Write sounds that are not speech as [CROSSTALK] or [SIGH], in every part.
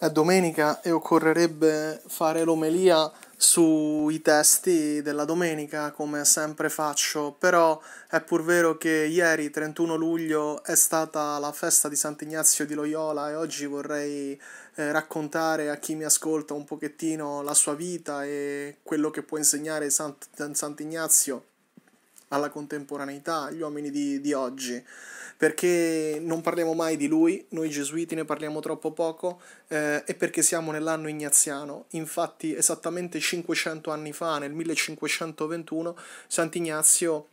è domenica e occorrerebbe fare l'omelia sui testi della domenica come sempre faccio però è pur vero che ieri 31 luglio è stata la festa di Sant'Ignazio di Loyola e oggi vorrei eh, raccontare a chi mi ascolta un pochettino la sua vita e quello che può insegnare Sant- Sant'Ignazio alla contemporaneità, agli uomini di, di oggi, perché non parliamo mai di lui, noi gesuiti ne parliamo troppo poco eh, e perché siamo nell'anno ignaziano. Infatti esattamente 500 anni fa, nel 1521, Sant'Ignazio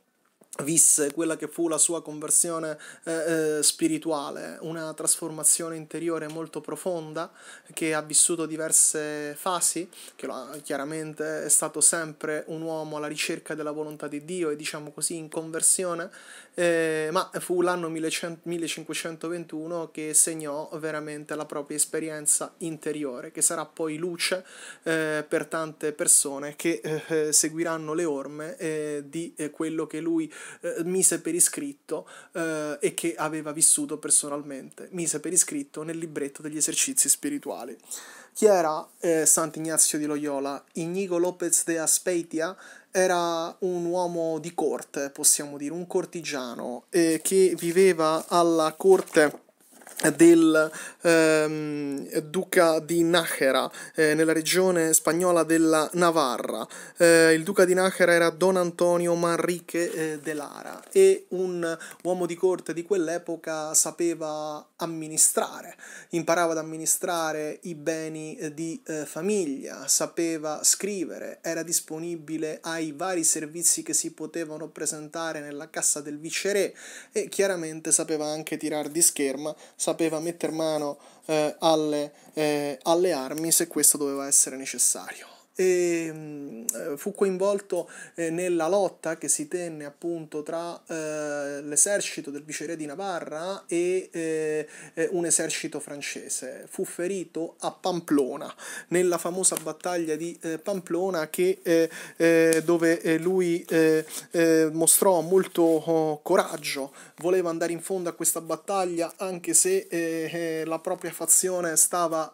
visse quella che fu la sua conversione eh, eh, spirituale, una trasformazione interiore molto profonda che ha vissuto diverse fasi, che ha, chiaramente è stato sempre un uomo alla ricerca della volontà di Dio e diciamo così in conversione eh, ma fu l'anno 1521 che segnò veramente la propria esperienza interiore, che sarà poi luce eh, per tante persone che eh, seguiranno le orme eh, di eh, quello che lui eh, mise per iscritto e che aveva vissuto personalmente, mise per iscritto nel libretto degli esercizi spirituali. Chi era eh, Sant'Ignazio di Loyola? Inigo Lopez de Aspeitia era un uomo di corte, possiamo dire, un cortigiano, eh, che viveva alla corte del ehm, duca di Nájera eh, nella regione spagnola della Navarra. Eh, il duca di Nájera era Don Antonio Manrique eh, de Lara e un uomo di corte di quell'epoca sapeva amministrare, imparava ad amministrare i beni eh, di eh, famiglia, sapeva scrivere, era disponibile ai vari servizi che si potevano presentare nella cassa del viceré e chiaramente sapeva anche tirar di scherma sapeva metter mano eh, alle, eh, alle armi se questo doveva essere necessario e mm, eh, fu coinvolto eh, nella lotta che si tenne appunto tra eh, l'esercito del viceré di Navarra e un esercito francese. Fu ferito a Pamplona, nella famosa battaglia di Pamplona che, dove lui mostrò molto coraggio, voleva andare in fondo a questa battaglia anche se la propria fazione stava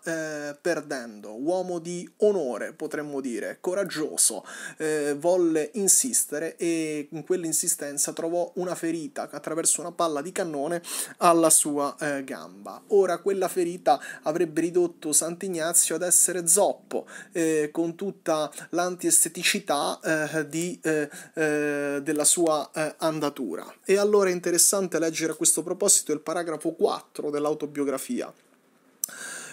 perdendo. Uomo di onore, potremmo potremmo dire, coraggioso, eh, volle insistere e in quell'insistenza trovò una ferita attraverso una palla di cannone alla sua eh, gamba. Ora quella ferita avrebbe ridotto Sant'Ignazio ad essere zoppo, eh, con tutta l'antiesteticità eh, di, eh, eh, della sua andatura. E allora è interessante leggere a questo proposito il paragrafo 4 dell'autobiografia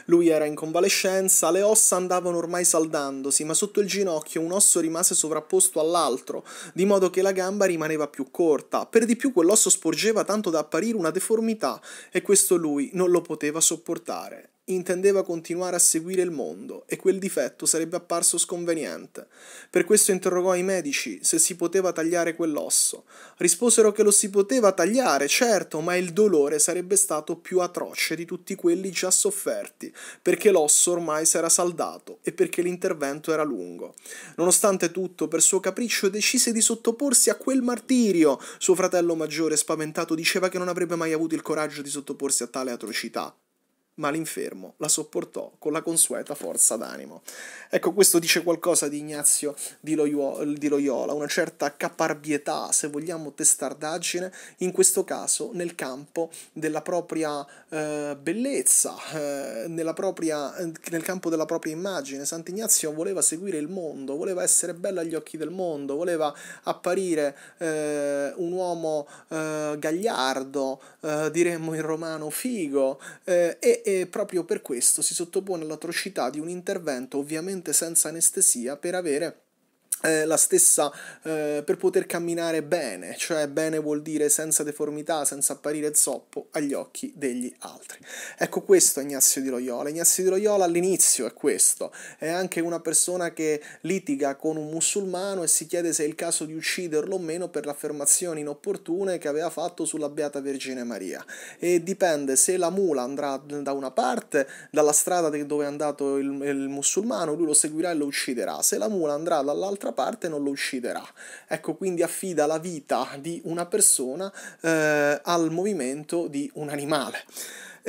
lui era in convalescenza, le ossa andavano ormai saldandosi, ma sotto il ginocchio un osso rimase sovrapposto all'altro, di modo che la gamba rimaneva più corta. Per di più quell'osso sporgeva tanto da apparire una deformità e questo lui non lo poteva sopportare intendeva continuare a seguire il mondo e quel difetto sarebbe apparso sconveniente. Per questo interrogò i medici se si poteva tagliare quell'osso. Risposero che lo si poteva tagliare, certo, ma il dolore sarebbe stato più atroce di tutti quelli già sofferti, perché l'osso ormai s'era saldato e perché l'intervento era lungo. Nonostante tutto, per suo capriccio decise di sottoporsi a quel martirio. Suo fratello maggiore, spaventato, diceva che non avrebbe mai avuto il coraggio di sottoporsi a tale atrocità ma l'infermo la sopportò con la consueta forza d'animo. Ecco, questo dice qualcosa di Ignazio di, Loyola, una certa caparbietà, se vogliamo, testardaggine, in questo caso nel campo della propria eh, bellezza, eh, propria, eh, nel campo della propria immagine. Sant'Ignazio voleva seguire il mondo, voleva essere bello agli occhi del mondo, voleva apparire eh, un uomo eh, gagliardo, eh, diremmo in romano figo, e e proprio per questo si sottopone all'atrocità di un intervento ovviamente senza anestesia per avere eh, la stessa eh, per poter camminare bene, cioè bene vuol dire senza deformità, senza apparire zoppo agli occhi degli altri. Ecco questo Ignazio di Loyola. Ignazio di Loyola all'inizio è questo, è anche una persona che litiga con un musulmano e si chiede se è il caso di ucciderlo o meno per le affermazioni inopportune che aveva fatto sulla Beata Vergine Maria. E dipende se la mula andrà da una parte, dalla strada dove è andato il, il musulmano, lui lo seguirà e lo ucciderà, se la mula andrà dall'altra dall'altra parte non lo ucciderà. Ecco, quindi affida la vita di una persona eh, al movimento di un animale.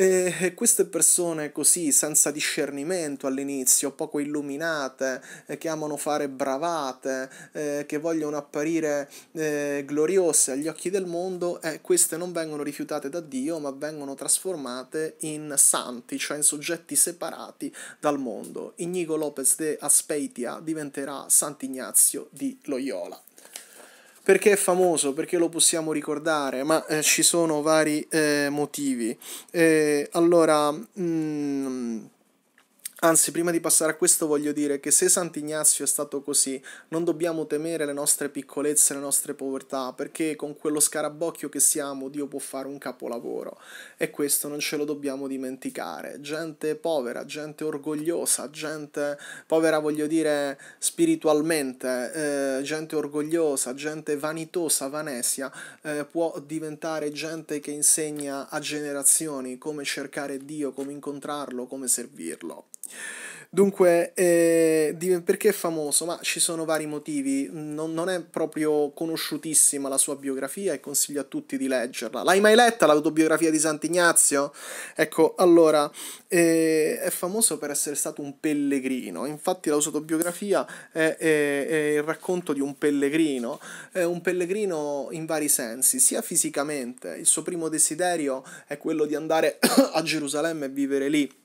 E queste persone così, senza discernimento all'inizio, poco illuminate, eh, che amano fare bravate, eh, che vogliono apparire eh, gloriose agli occhi del mondo, eh, queste non vengono rifiutate da Dio, ma vengono trasformate in santi, cioè in soggetti separati dal mondo. Inigo Lopez de Aspeitia diventerà Sant'Ignazio di Loyola. Perché è famoso, perché lo possiamo ricordare, ma eh, ci sono vari eh, motivi. Eh, allora... Mm, Anzi, prima di passare a questo voglio dire che se Sant'Ignazio è stato così, non dobbiamo temere le nostre piccolezze, le nostre povertà, perché con quello scarabocchio che siamo Dio può fare un capolavoro e questo non ce lo dobbiamo dimenticare. Gente povera, gente orgogliosa, gente povera voglio dire spiritualmente, eh, gente orgogliosa, gente vanitosa, vanesia, eh, può diventare gente che insegna a generazioni come cercare Dio, come incontrarlo, come servirlo. Dunque, eh, perché è famoso? Ma ci sono vari motivi. Non, non, è proprio conosciutissima la sua biografia e consiglio a tutti di leggerla. L'hai mai letta l'autobiografia di Sant'Ignazio? Ecco, allora, eh, è famoso per essere stato un pellegrino. Infatti, la sua autobiografia è, è, è il racconto di un pellegrino. È un pellegrino in vari sensi, sia fisicamente. Il suo primo desiderio è quello di andare [COUGHS] a Gerusalemme e vivere lì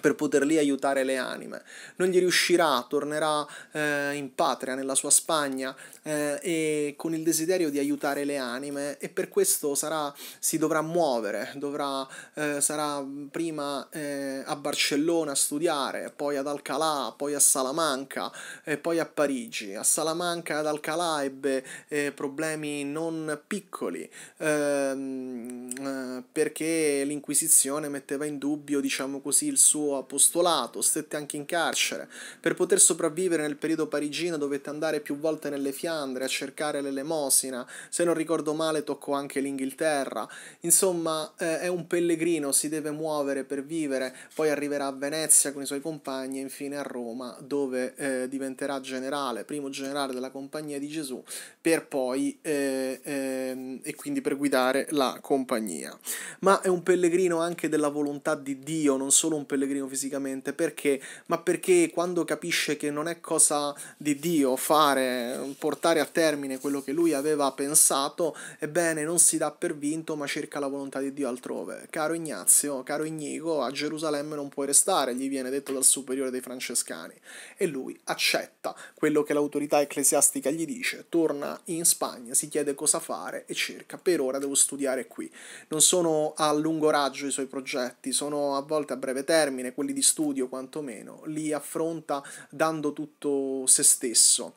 per poterli aiutare le anime. Non gli riuscirà, tornerà eh, in patria, nella sua Spagna, eh, e con il desiderio di aiutare le anime e per questo sarà, si dovrà muovere, dovrà, eh, sarà prima eh, a Barcellona a studiare, poi ad Alcalà, poi a Salamanca e poi a Parigi. A Salamanca e ad Alcalà ebbe eh, problemi non piccoli ehm, eh, perché l'Inquisizione metteva in dubbio, diciamo così, il suo suo apostolato, stette anche in carcere. Per poter sopravvivere nel periodo parigino dovette andare più volte nelle Fiandre a cercare l'elemosina, se non ricordo male toccò anche l'Inghilterra. Insomma, eh, è un pellegrino, si deve muovere per vivere, poi arriverà a Venezia con i suoi compagni e infine a Roma, dove eh, diventerà generale, primo generale della Compagnia di Gesù, per poi eh, ehm, e quindi per guidare la compagnia. Ma è un pellegrino anche della volontà di Dio, non solo un pellegrino magriamo fisicamente, perché? Ma perché quando capisce che non è cosa di Dio fare, portare a termine quello che lui aveva pensato, ebbene non si dà per vinto, ma cerca la volontà di Dio altrove. Caro Ignazio, caro Ignigo, a Gerusalemme non puoi restare, gli viene detto dal superiore dei francescani, e lui accetta quello che l'autorità ecclesiastica gli dice, torna in Spagna, si chiede cosa fare e cerca, per ora devo studiare qui. Non sono a lungo raggio i suoi progetti, sono a volte a breve termine, termine, quelli di studio quantomeno, li affronta dando tutto se stesso.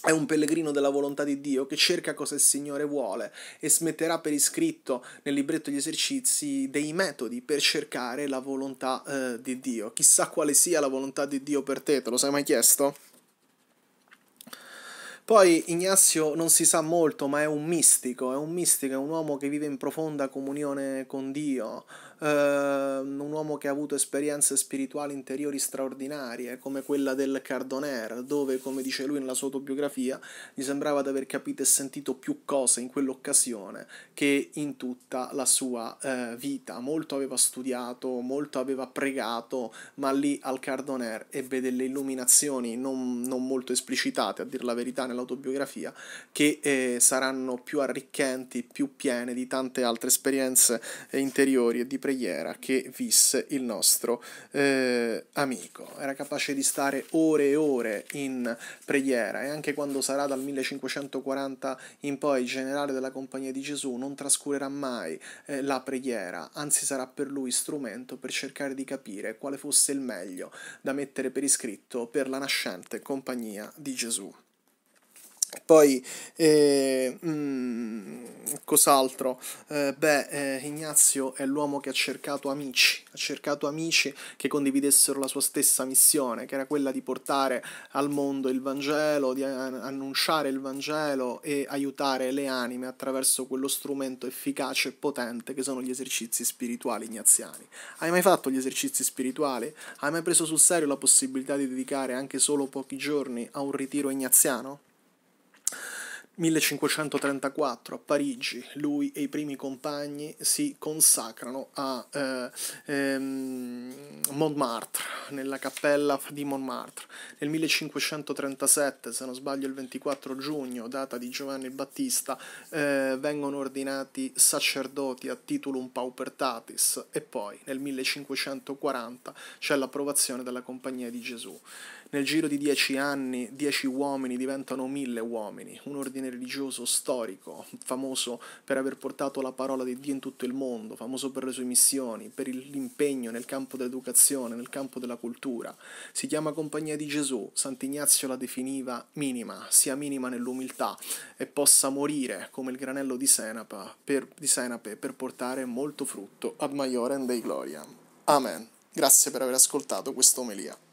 È un pellegrino della volontà di Dio che cerca cosa il Signore vuole e smetterà per iscritto nel libretto degli esercizi dei metodi per cercare la volontà eh, di Dio. Chissà quale sia la volontà di Dio per te, te lo sei mai chiesto? Poi Ignazio non si sa molto, ma è un mistico, è un mistico, è un uomo che vive in profonda comunione con Dio, eh, un uomo che ha avuto esperienze spirituali interiori straordinarie, come quella del Cardoner, dove, come dice lui nella sua autobiografia, gli sembrava di aver capito e sentito più cose in quell'occasione che in tutta la sua eh, vita. Molto aveva studiato, molto aveva pregato, ma lì al Cardoner ebbe delle illuminazioni non, non molto esplicitate, a dir la verità, nell'autobiografia, che eh, saranno più arricchenti, più piene di tante altre esperienze eh, interiori e di preghiera che visse il nostro eh, amico. Era capace di stare ore e ore in preghiera e anche quando sarà dal 1540 in poi generale della Compagnia di Gesù non trascurerà mai eh, la preghiera, anzi sarà per lui strumento per cercare di capire quale fosse il meglio da mettere per iscritto per la nascente Compagnia di Gesù. Poi, eh, mh, mm, cos'altro? Eh, beh, eh, Ignazio è l'uomo che ha cercato amici, ha cercato amici che condividessero la sua stessa missione, che era quella di portare al mondo il Vangelo, di annunciare il Vangelo e aiutare le anime attraverso quello strumento efficace e potente che sono gli esercizi spirituali ignaziani. Hai mai fatto gli esercizi spirituali? Hai mai preso sul serio la possibilità di dedicare anche solo pochi giorni a un ritiro ignaziano? 1534 a Parigi lui e i primi compagni si consacrano a eh, ehm, Montmartre, nella cappella di Montmartre. Nel 1537, se non sbaglio il 24 giugno, data di Giovanni Battista, eh, vengono ordinati sacerdoti a titulum paupertatis e poi nel 1540 c'è l'approvazione della Compagnia di Gesù. Nel giro di dieci anni, dieci uomini diventano mille uomini, un ordine religioso storico, famoso per aver portato la parola di Dio in tutto il mondo, famoso per le sue missioni, per l'impegno nel campo dell'educazione, nel campo della cultura. Si chiama Compagnia di Gesù, Sant'Ignazio la definiva minima, sia minima nell'umiltà e possa morire come il granello di, senapa, per, di senape per portare molto frutto ad Maiorem Dei Gloria. Amen. Grazie per aver ascoltato questa omelia.